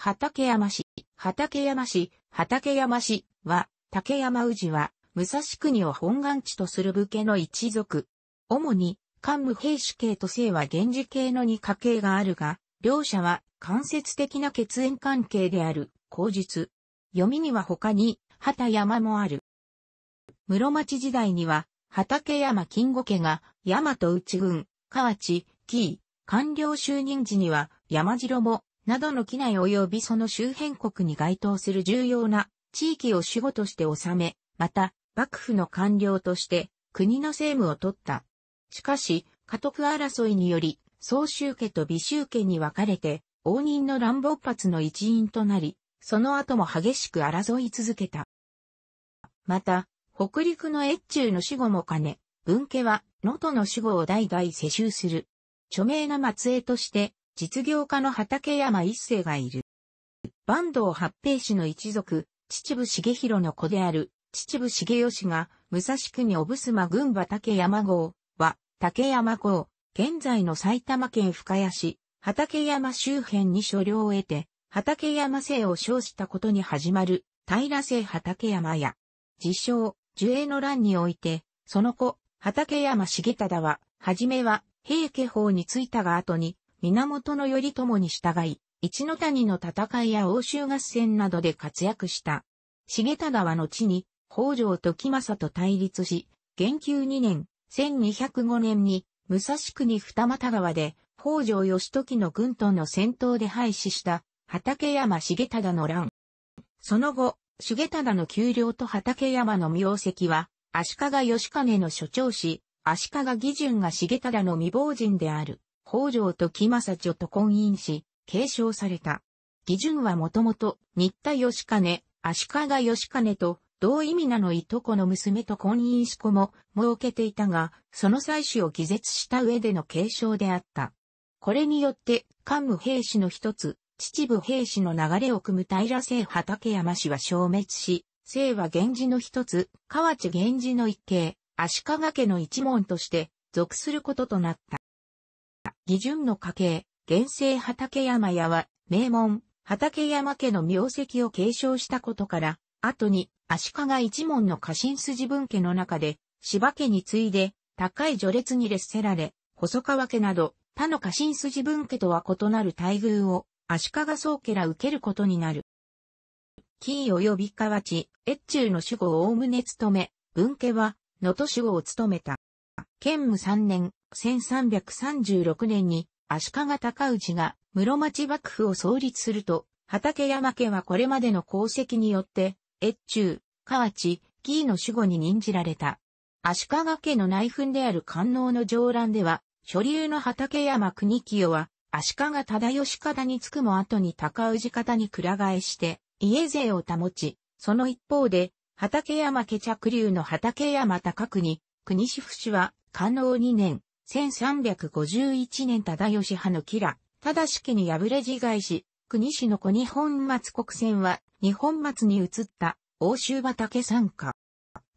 畠山市、畠山市、畠山市は、竹山氏は、武蔵国を本願地とする武家の一族。主に、桓武平氏系と姓は源氏系の二家系があるが、両者は間接的な血縁関係である、口述。読みには他に、畠山もある。室町時代には、畠山金吾家が、大和内軍、河内、紀伊、官僚就任時には、山城も、などの機内及びその周辺国に該当する重要な地域を主語として治め、また、幕府の官僚として国の政務を取った。しかし、家督争いにより、総宗家と美宗家に分かれて、応仁の乱勃発の一員となり、その後も激しく争い続けた。また、北陸の越中の死後も兼ね、文家は、能登の死後を代々世襲する。著名な末裔として、実業家の畠山一世がいる。坂東八平氏の一族、秩父重弘の子である、秩父重義が、武蔵国小衾群馬竹山郷は、竹山郷、現在の埼玉県深谷市、畠山周辺に所領を得て、畠山姓を称したことに始まる、平姓畠山や、自称、樹栄の乱において、その子、畠山重忠は、はじめは、平家法についたが後に、源頼朝に従い、一の谷の戦いや欧州合戦などで活躍した。重忠は後に、北条時政と対立し、元久2年、1205年に、武蔵国二俣川で、北条義時の軍との戦闘で廃止した畠山重忠の乱。その後、重忠の丘陵と畠山の名跡は、足利義兼の所長し、足利義順が重忠の未亡人である。北条時政著と婚姻し、継承された。義順はもともと、新田義兼、足利義兼と、同意味なのいとこの娘と婚姻し子も設けていたが、その妻子を偽絶した上での継承であった。これによって、官武兵士の一つ、秩父兵士の流れを組む平姓畠山氏は消滅し、姓は源氏の一つ、河内源氏の一系、足利家の一門として、属することとなった。義順の家系、現世畠山屋は、名門、畠山家の名跡を継承したことから、後に、足利一門の家臣筋分家の中で、柴家に次いで、高い序列に列せられ、細川家など、他の家臣筋分家とは異なる待遇を、足利宗家ら受けることになる。金及び河内、越中の守護をおおむね務め、文家は、能登守護を務めた。建武3年、1336年に足利高氏が室町幕府を創立すると、畠山家はこれまでの功績によって、越中、河内、紀伊の守護に任じられた。足利家の内紛である官能の上覧では、所流の畠山国清は、足利忠義方につくも後に高氏方にく替えして、家勢を保ち、その一方で、畠山家着流の畠山高国、国志府氏は、関能2年、1351年忠義派の吉良、忠式に敗れ自害し、国市の子日本松国船は、日本松に移った欧州畑参加。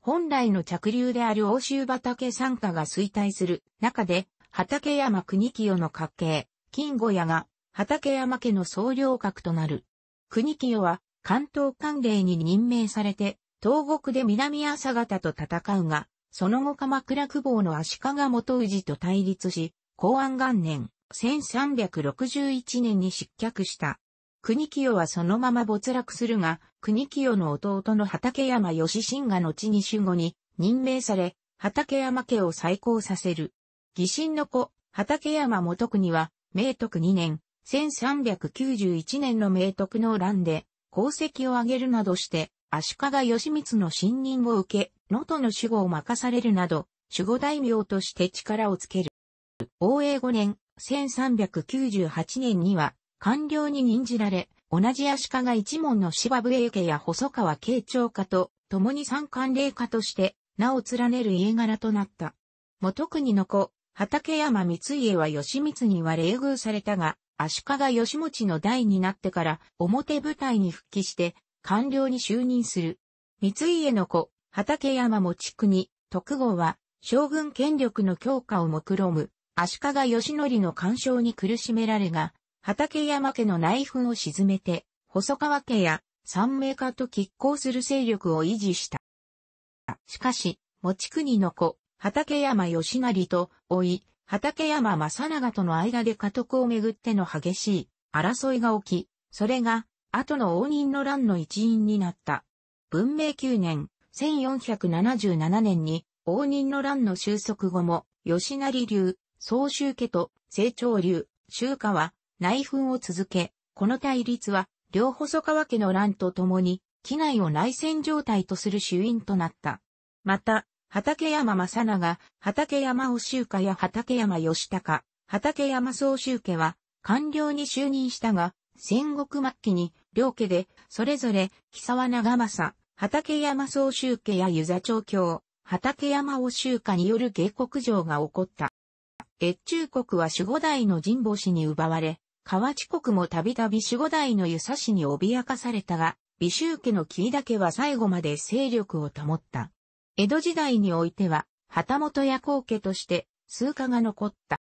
本来の着流である欧州畑参加が衰退する中で、畠山国清の家系、金吾屋が畠山家の総領格となる。国清は関東官令に任命されて、東国で南朝方と戦うが、その後鎌倉久保の足利元氏と対立し、公安元年、1361年に失脚した。国清はそのまま没落するが、国清の弟の畠山義信が後に守護に任命され、畠山家を再興させる。義信の子、畠山元国は、明徳2年、1391年の明徳の乱で、功績を挙げるなどして、足利義満の信任を受け、能登の守護を任されるなど、守護大名として力をつける。応永5年、1398年には、官僚に任じられ、同じ足利一門の芝笛家や細川慶長家と、共に三官霊家として、名を連ねる家柄となった。元にの子、畠山光家は義満には冷遇されたが、足利義持の代になってから表舞台に復帰して、官僚に就任する。三井家の子、畠山持国、徳郷は、将軍権力の強化を目論む、足利義則の干渉に苦しめられが、畠山家の内紛を沈めて、細川家や三名家と拮抗する勢力を維持した。しかし、持国の子、畠山義成と、老い、畠山正長との間で家督をめぐっての激しい争いが起き、それが後の応仁の乱の一員になった。文明9年、1477年に、応仁の乱の収束後も、吉成流、総集家と、成長流、周家は、内紛を続け、この対立は、両細川家の乱とともに、機内を内戦状態とする主因となった。また、畠山正長、畠山尾州家や畠山義高、畠山総州家は、官僚に就任したが、戦国末期に両家で、それぞれ、木沢長政、畠山総集家や湯座長教、畠山を集家による下国城が起こった。越中国は守護代の神保氏に奪われ、河内国もたびたび守護代の湯佐氏に脅かされたが、美州家の木だけは最後まで勢力を保った。江戸時代においては、旗本や後家として、数家が残った。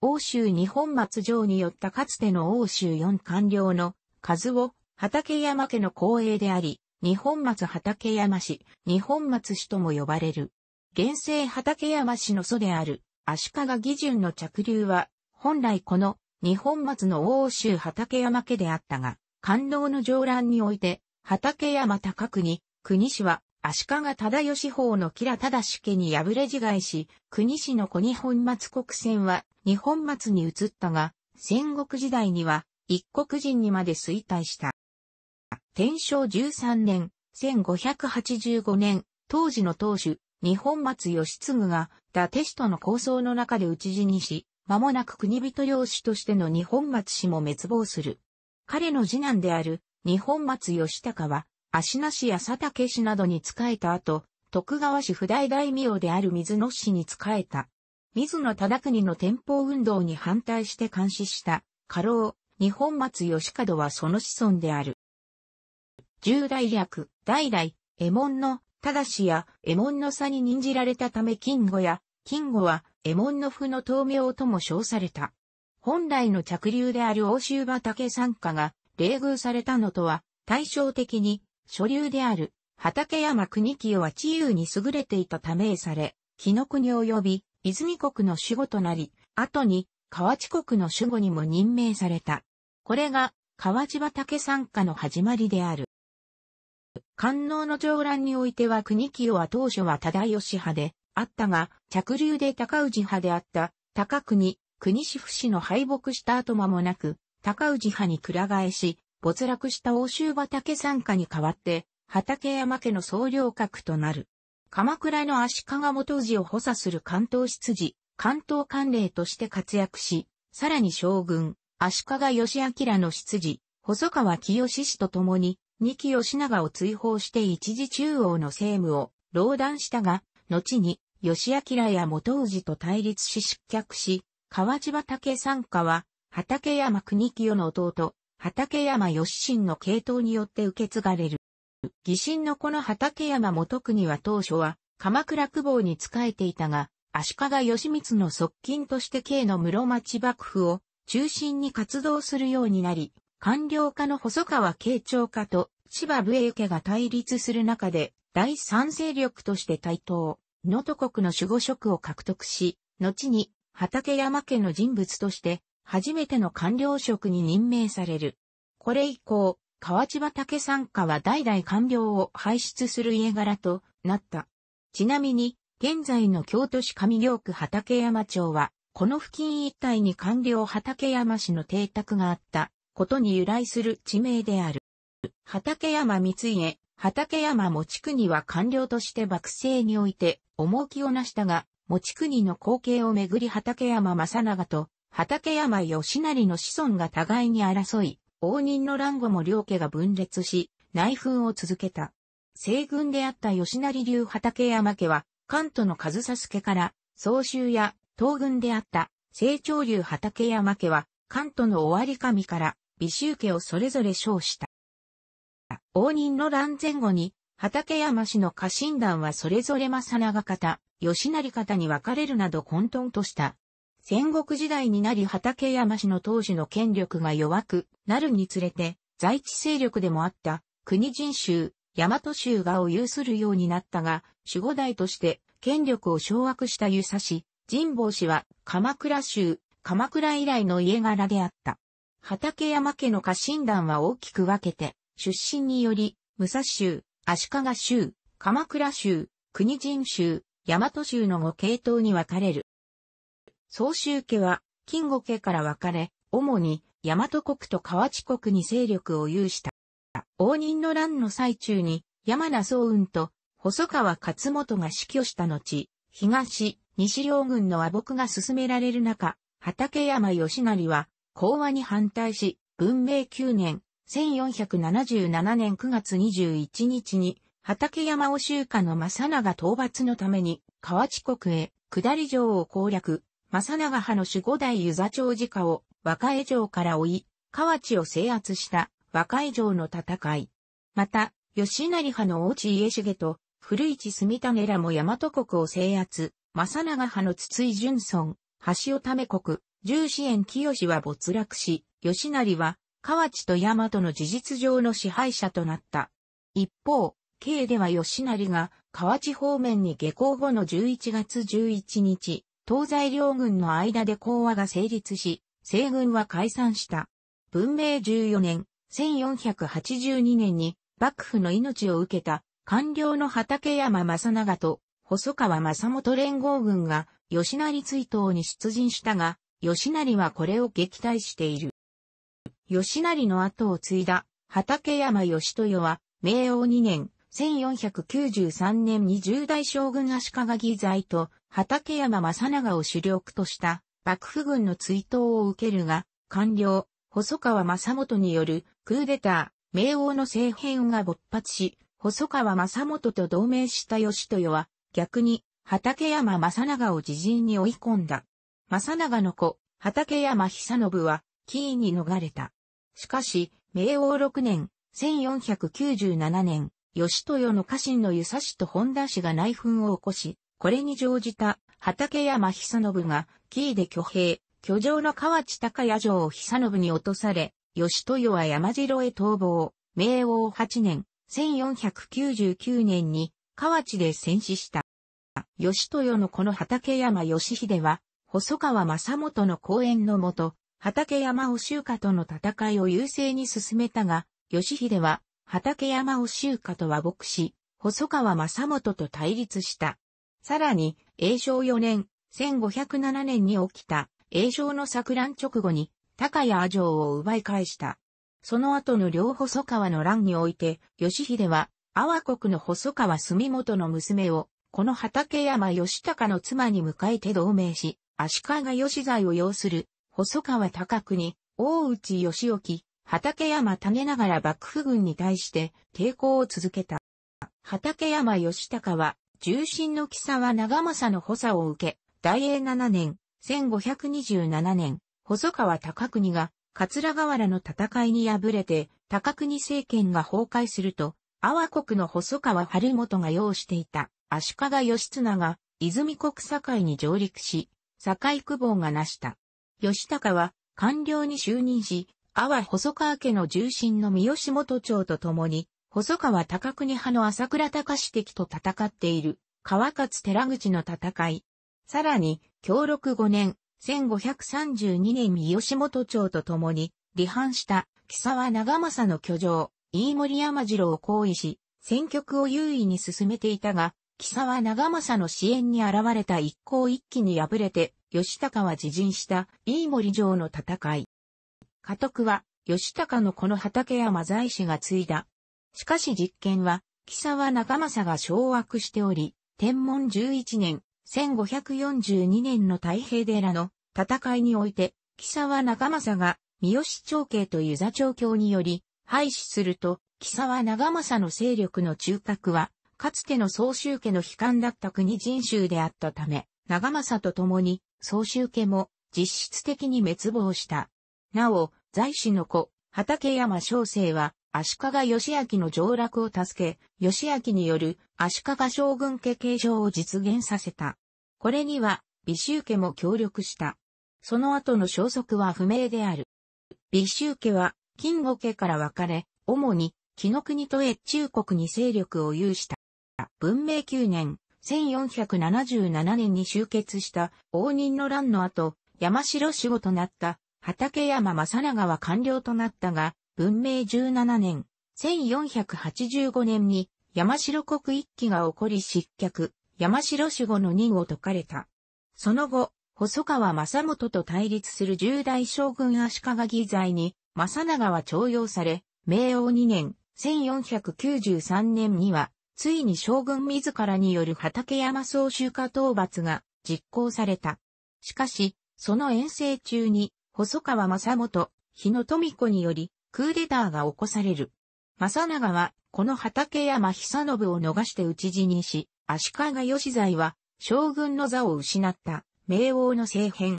欧州日本末城によったかつての欧州四官僚の和夫、畠山家の後衛であり、日本松畠山氏、日本松氏とも呼ばれる。現世畠山氏の祖である、足利義順の着流は、本来この日本松の欧州畠山家であったが、官能の上乱において、畠山高国、国氏は、足利忠義法の吉良忠家に敗れ自害し、国氏の子日本松国船は日本松に移ったが、戦国時代には一国人にまで衰退した。天正13年、1585年、当時の当主、日本松義継が、伊達氏との構想の中で討ち死にし、間もなく国人領主としての日本松氏も滅亡する。彼の次男である、日本松義高は、足名氏や佐竹氏などに仕えた後、徳川氏不代大名である水野氏に仕えた。水野忠国の天保運動に反対して監視した、過労、日本松義門はその子孫である。従大略、代々、右門の、ただしや、右門の差に任じられたため金吾や、金吾は、右門の府の東名とも称された。本来の着流である欧州畑参加が、冷遇されたのとは、対照的に、所流である、畠山国清は治癒に優れていたためされ、紀の国及び、泉国の守護となり、後に、河内国の守護にも任命された。これが、河内畑参加の始まりである。官能の上乱においては国清は当初は忠義派であったが、着流で高氏派であった高国、国志府氏の敗北した後間もなく、高氏派に倶替えし、没落した欧州畑参加に代わって、畠山家の総領格となる。鎌倉の足利元氏を補佐する関東執事、関東官令として活躍し、さらに将軍、足利義明の執事、細川清氏と共に、二木義長を追放して一時中央の政務を老断したが、後に義明や元氏と対立し失脚し、河内畑参加は、畠山国清の弟、畠山義信の系統によって受け継がれる。義信のこの畠山元国は当初は、鎌倉久保に仕えていたが、足利義満の側近として慶の室町幕府を中心に活動するようになり、官僚家の細川慶長家と葉武衛家が対立する中で、第三勢力として台頭、能登国の守護職を獲得し、後に畠山家の人物として、初めての官僚職に任命される。これ以降、河内畑参加は代々官僚を輩出する家柄となった。ちなみに、現在の京都市上京区畠山町は、この付近一帯に官僚畠山氏の邸宅があったことに由来する地名である。畠山三家、畠山持国は官僚として幕政において重きをなしたが、持国の後継をめぐり畠山正長と畠山義成の子孫が互いに争い、応仁の乱後も両家が分裂し、内紛を続けた。西軍であった義成流畠山家は、関東の上佐助から、総州や東軍であった成長流畠山家は、関東の終わり神から美州家をそれぞれ称した。応仁の乱前後に、畠山氏の家臣団はそれぞれ正長方、吉成方に分かれるなど混沌とした。戦国時代になり畠山氏の当時の権力が弱くなるにつれて、在地勢力でもあった国人衆、大和州がを有するようになったが、守護代として権力を掌握した湯佐氏、神保氏は鎌倉州、鎌倉以来の家柄であった。畠山家の家臣団は大きく分けて、出身により、武蔵州、足利州、鎌倉州、国人州、大和州の5系統に分かれる。総州家は、金吾家から分かれ、主に、大和国と河内国に勢力を有した。応仁の乱の最中に、山名宗雲と細川勝元が死去した後、東、西両軍の和睦が進められる中、畠山義成は、講和に反対し、文明9年、1477年9月21日に、畠山を州家の正長討伐のために、河内国へ、下り城を攻略、正長派の守護代湯座長自家を、和歌江城から追い、河内を制圧した和解城の戦い。また、吉成派の大地家重と、古市住種らも大和国を制圧、正長派の筒井淳村、橋尾為国、重支援清は没落し、吉成は、河内と大和の事実上の支配者となった。一方、慶では吉成が、河内方面に下校後の11月11日、東西両軍の間で講和が成立し、西軍は解散した。文明14年、1482年に幕府の命を受けた官僚の畠山正長と細川正元連合軍が吉成追悼に出陣したが、吉成はこれを撃退している。吉成の後を継いだ畠山義豊は明王2年1493年に十代将軍足利義在と畠山正長を主力とした幕府軍の追悼を受けるが、官僚、細川正元によるクーデター、明王の政変が勃発し、細川正元と同盟した義豊は、逆に、畠山正長を自陣に追い込んだ。正長の子、畠山久信は、キーに逃れた。しかし、明王6年、1497年、義豊の家臣の湯佐氏と本田氏が内紛を起こし、これに乗じた畠山久信が、キーで挙兵、居城の河内高谷城を久信に落とされ、義豊は山城へ逃亡、明王八年、1499年に河内で戦死した。義豊のこの畠山義秀は、細川正元の講演のもと、畠山を修家との戦いを優勢に進めたが、義秀は、畠山を修家と和睦し、細川正元と対立した。さらに、永正四年、1507年に起きた栄翔の錯乱直後に、高谷阿城を奪い返した。その後の両細川の乱において、義秀は、阿波国の細川住元の娘を、この畠山義高の妻に迎えて同盟し、足利義在を要する、細川高国、に、大内義興、畠山種ながら幕府軍に対して抵抗を続けた。畠山義高は、重臣の木沢長政の補佐を受け、大英7年、1527年、細川高国が、桂河原の戦いに敗れて、高国政権が崩壊すると、阿波国の細川春元が要していた足利義綱が泉国境に上陸し、境久望が成した。義高は官僚に就任し、阿波細川家の重臣の三好元長と共に、細川高国派の朝倉隆史的と戦っている、川勝寺口の戦い、さらに、協力5年、1532年に吉本町と共に、離反した、木沢長政の居城、飯森山城を行為し、戦局を優位に進めていたが、木沢長政の支援に現れた一向一揆に敗れて、吉高は自陣した飯森城の戦い。家督は、吉高のこの畠山在氏が継いだ。しかし実権は、木沢長政が掌握しており、天文11年、1542年の太平寺の戦いにおいて、木沢長政が三好長慶と湯座長教により廃止すると、木沢長政の勢力の中核は、かつての総州家の悲観だった国人衆であったため、長政と共に総州家も実質的に滅亡した。なお、在史の子、畠山小生は、足利義明の上落を助け、義明による足利将軍家継承を実現させた。これには、美州家も協力した。その後の消息は不明である。美州家は、金吾家から分かれ、主に、紀の国と越中国に勢力を有した。文明9年、1477年に集結した応仁の乱の後、山城守護となった畠山正長は官僚となったが、文明17年、1485年に山城国一揆が起こり失脚、山城守護の任を解かれた。その後、細川正元と対立する重大将軍足利義罪に、正長は徴用され、明王2年、1493年には、ついに将軍自らによる畠山総集家討伐が実行された。しかし、その遠征中に、細川正元、日野富子により、クーデターが起こされる。正長は、この畠山久信を逃して討ち死にし、足利義在は、将軍の座を失った、明王の政変。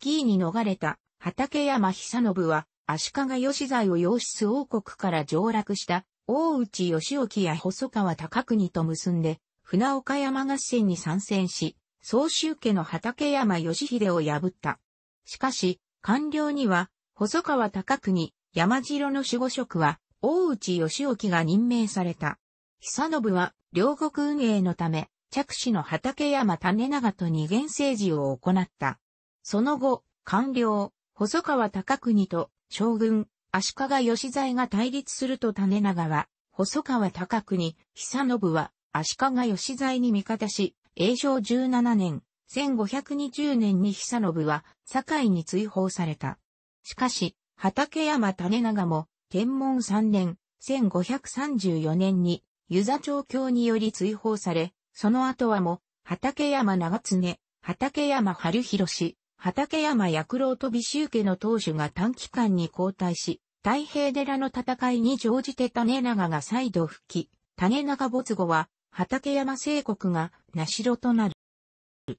キーに逃れた、畠山久信は、足利義在を養出王国から上洛した、大内義興や細川高国と結んで、船岡山合戦に参戦し、総州家の畠山義秀を破った。しかし、官僚には、細川高国、山城の守護職は、大内義興が任命された。久信は、両国運営のため、着手の畠山種長と二元政治を行った。その後、官僚、細川高国と将軍、足利義財が対立すると種長は、細川高国、久信は、足利義財に味方し、永正17年、1520年に久信は、堺に追放された。しかし、畠山種長も、天文3年、1534年に、湯座町教により追放され、その後はも、畠山長常、畠山春広畠山薬郎と美周家の当主が短期間に交代し、太平寺の戦いに乗じて種長が再度復帰、種長没後は、畠山聖国が、名城となる。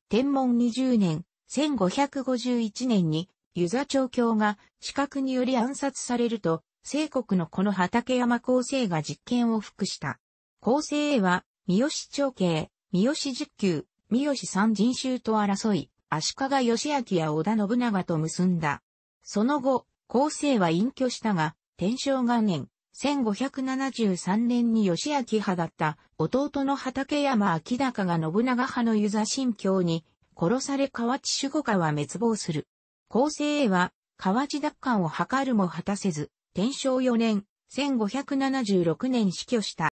天文20年、1551年に、湯座町教が、死角により暗殺されると、西国のこの畠山厚生が実権を服した。生成は、三好長慶、三好十九、三好三人衆と争い、足利義明や織田信長と結んだ。その後、厚生は隠居したが、天正元年、1573年に義明派だった弟の畠山明高が信長派のユザ神教に殺され河内守護家は滅亡する。生世は河内奪還を図るも果たせず、天正4年、1576年死去した。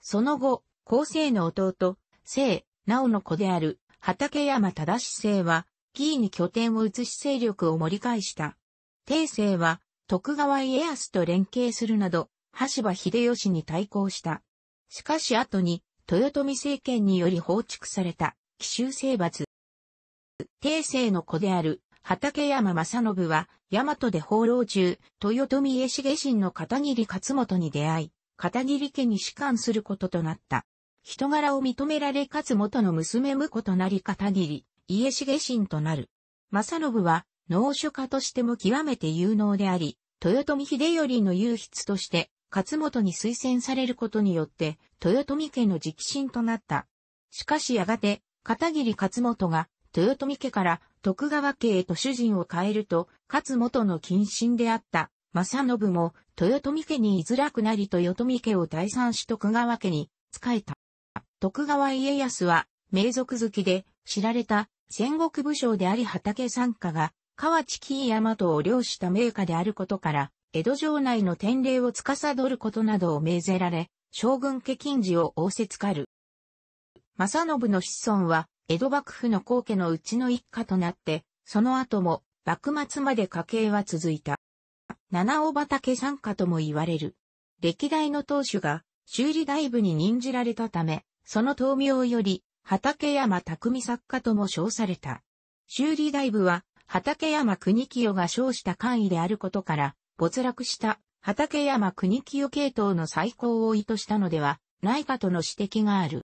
その後、後世の弟、聖、直の子である、畠山正聖は、紀伊に拠点を移し勢力を盛り返した。帝政は、徳川家康と連携するなど、橋場秀吉に対抗した。しかし後に、豊臣政権により放逐された、奇襲征伐。帝政の子である、畠山正信は、大和で放浪中、豊臣家重臣の片桐勝元に出会い、片桐家に仕官することとなった。人柄を認められ勝元の娘婿となり片桐、家重臣となる。正信は、農書家としても極めて有能であり、豊臣秀頼の優筆として、勝元に推薦されることによって、豊臣家の直臣となった。しかしやがて、片桐勝元が、豊臣家から徳川家へと主人を変えると、勝元の近親であった、正信も、豊臣家に居づらくなり豊臣家を退散し徳川家に仕えた。徳川家康は、名族好きで、知られた、戦国武将であり畑参加が、河内紀大和を領した名家であることから、江戸城内の典礼を司ることなどを命ぜられ、将軍家金止を仰せつかる。正信の子孫は、江戸幕府の皇家のうちの一家となって、その後も、幕末まで家系は続いた。七尾畑参加とも言われる。歴代の当主が修理大部に任じられたため、その闘名より、畠山匠作家とも称された。修理大部は、畠山国清が称した官位であることから、没落した畠山国清系統の再興を意図したのではないかとの指摘がある。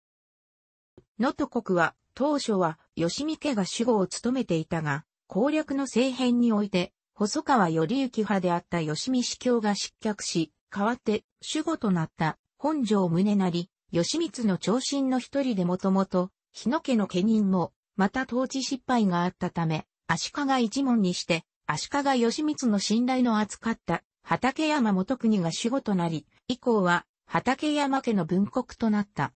能登国は当初は吉見家が主語を務めていたが、攻略の政変において、細川頼之派であった吉見司教が失脚し、代わって主語となった本城宗成、吉光の長身の一人でもともと、日野家の家人も、また統治失敗があったため、足利一門にして、足利義光の信頼の厚かった畠山元国が主語となり、以降は畠山家の文国となった。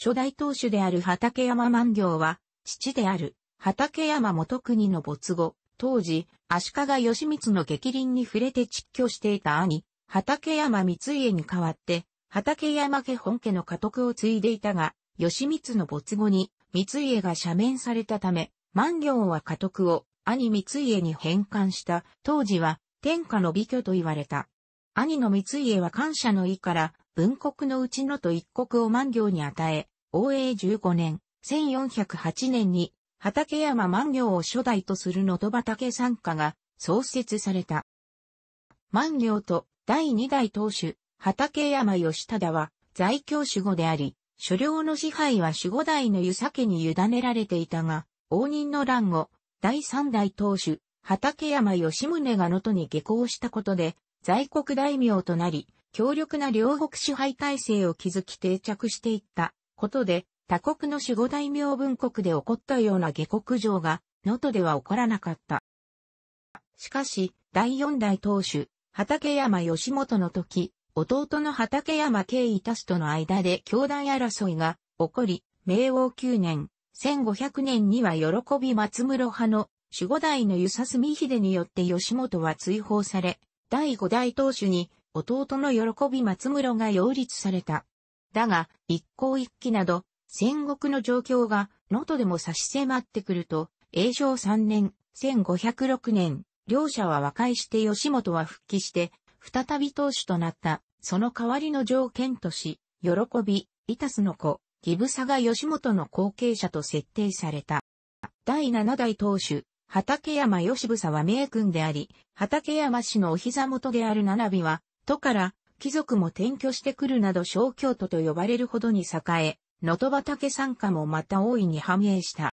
初代当主である畠山万行は、父である、畠山元国の没後、当時、足利義満の激鱗に触れて窒居していた兄、畠山光家に代わって、畠山家本家の家督を継いでいたが、義満の没後に、光家が赦免されたため、万行は家督を兄光家に返還した、当時は天下の美居と言われた。兄の光家は感謝の意から、文国のうちのと一国を万行に与え、応永15年、1408年に、畠山万行を初代とするのと畑参加が創設された。万行と第二代当主、畠山義忠は在京守護であり、所領の支配は守護代の湯酒に委ねられていたが、応仁の乱後、第三代当主、畠山義宗が能登に下校したことで、在国大名となり、強力な両国支配体制を築き定着していったことで、他国の守護大名分国で起こったような下国上が、能登では起こらなかった。しかし、第四代当主、畠山義元の時、弟の畠山慶伊達との間で兄弟争いが起こり、明王九年、1500年には喜び松室派の守護代の湯佐住秀によって義元は追放され、第五代当主に弟の喜び松室が擁立された。だが、一向一揆など、戦国の状況が、能登でも差し迫ってくると、永正3年、1506年、両者は和解して吉本は復帰して、再び当主となった、その代わりの条件とし、喜び、イタスの子、ギブサが吉本の後継者と設定された。第7代当主、畠山義房は名君であり、畠山氏のお膝元である七尾は、都から貴族も転居してくるなど小京都と呼ばれるほどに栄え、能登畑参加もまた大いに繁栄した。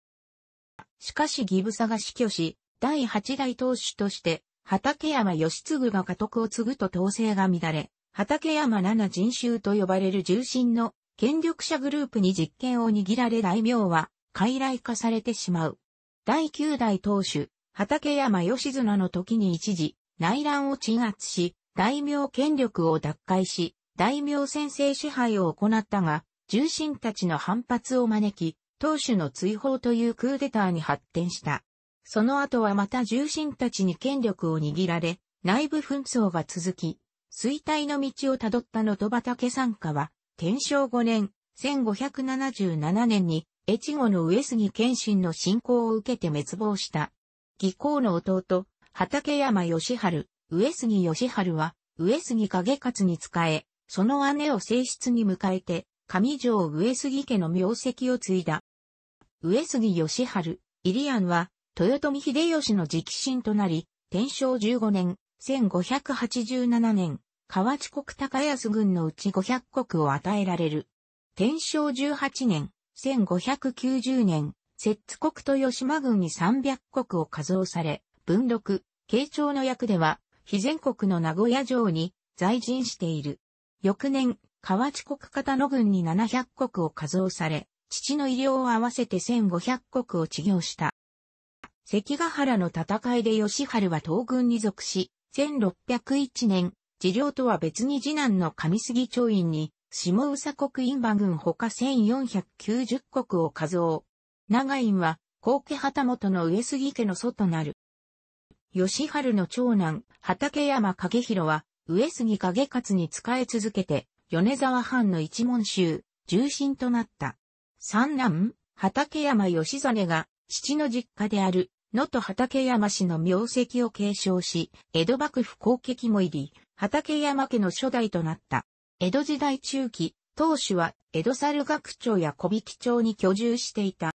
しかしギブ佐が死去し、第八代当主として、畠山義継が家督を継ぐと統制が乱れ、畠山七人衆と呼ばれる重臣の権力者グループに実権を握られ大名は、傀儡化されてしまう。第九代当主、畠山義綱の時に一時、内乱を鎮圧し、大名権力を奪回し、大名先制支配を行ったが、重臣たちの反発を招き、当主の追放というクーデターに発展した。その後はまた重臣たちに権力を握られ、内部紛争が続き、衰退の道をたどったのと畑参加は、天正5年、1577年に、越後の上杉謙信の侵攻を受けて滅亡した。義公の弟、畠山義春、上杉義春は、上杉景勝に仕え、その姉を正室に迎えて、上条上杉家の名跡を継いだ。上杉義春、入ンは、豊臣秀吉の直進となり、天正15年、1587年、河内国高安軍のうち500国を与えられる。天正18年、1590年、摂津国と吉間軍に300国を加増され、文録、慶長の役では、非全国の名古屋城に在陣している。翌年、河内国方の軍に700国を加増され、父の医療を合わせて1500国を治療した。関ヶ原の戦いで吉春は東軍に属し、1601年、治療とは別に次男の上杉町院に、下宇佐国院馬軍他1490国を加増。長院は、高家旗本の上杉家の祖となる。義春の長男、畠山景弘は、上杉景勝に仕え続けて、米沢藩の一門衆、重臣となった。三男、畠山義実が、父の実家である、野と畠山氏の名跡を継承し、江戸幕府後継も入り、畠山家の初代となった。江戸時代中期、当主は江戸猿学長や小引町に居住していた。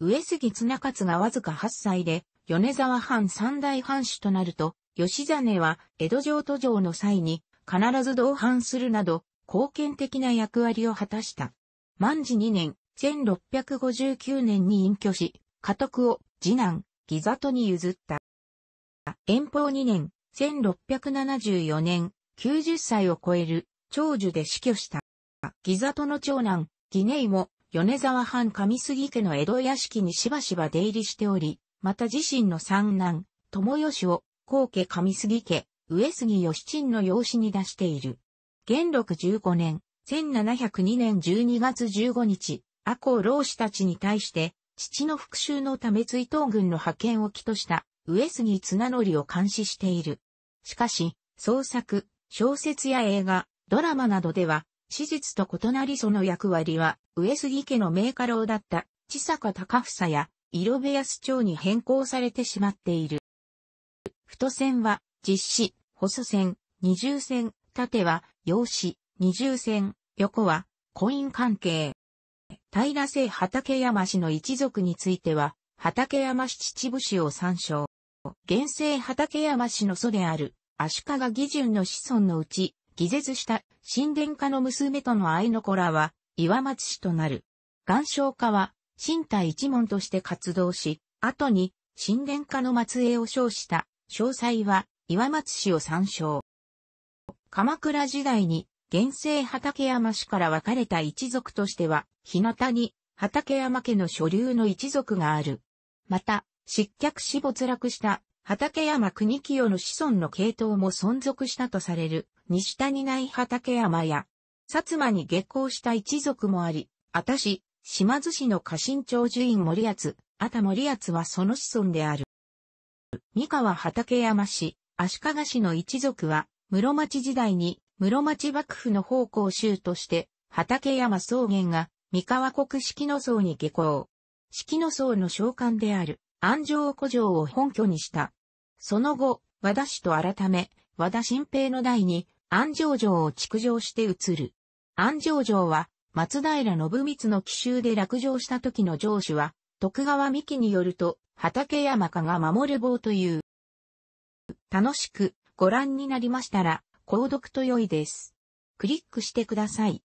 上杉綱勝がわずか8歳で米沢藩三大藩主となると、吉真は江戸城都城の際に必ず同伴するなど、貢献的な役割を果たした。万治2年、1659年に隠居し、家督を次男、義里に譲った。遠方2年、1674年、90歳を超える長寿で死去した。義里の長男、義姉も米沢藩上杉家の江戸屋敷にしばしば出入りしており、また自身の三男、友義を、高家上杉家、上杉義鎮の養子に出している。元禄15年、1702年12月15日、阿公老子たちに対して、父の復讐のため追悼軍の派遣を起とした、上杉綱則を監視している。しかし、創作、小説や映画、ドラマなどでは、史実と異なりその役割は、上杉家の名家老だった、千坂高房や、色部安町に変更されてしまっている。太線は実施、細線、二重線、縦は用紙、二重線、横はコイン関係。平瀬畠山氏の一族については、畠山氏秩父氏を参照。現世畠山氏の祖である、足利義順の子孫のうち、偽絶した神殿家の娘との愛の子らは、岩松氏となる。岩礁家は、新体一門として活動し、後に、神殿家の末裔を称した、詳細は、岩松氏を参照。鎌倉時代に、現世畠山氏から分かれた一族としては、日向に、畠山家の所流の一族がある。また、失脚し没落した畠山国清の子孫の系統も存続したとされる西谷内畠山や、薩摩に下校した一族もあり、あたし、島津市の家臣長寿院森厚、あた森厚はその子孫である。三河畠山氏、足利氏の一族は、室町時代に、室町幕府の奉公衆として、畠山草原が、三河国式の僧に下校。式の僧の召喚である、安城古城を本拠にした。その後、和田氏と改め、和田新平の代に、安城城を築城して移る。安城城は、松平信光の奇襲で落城した時の城主は、徳川三木によると、畠山家が守る棒という。楽しくご覧になりましたら、購読と良いです。クリックしてください。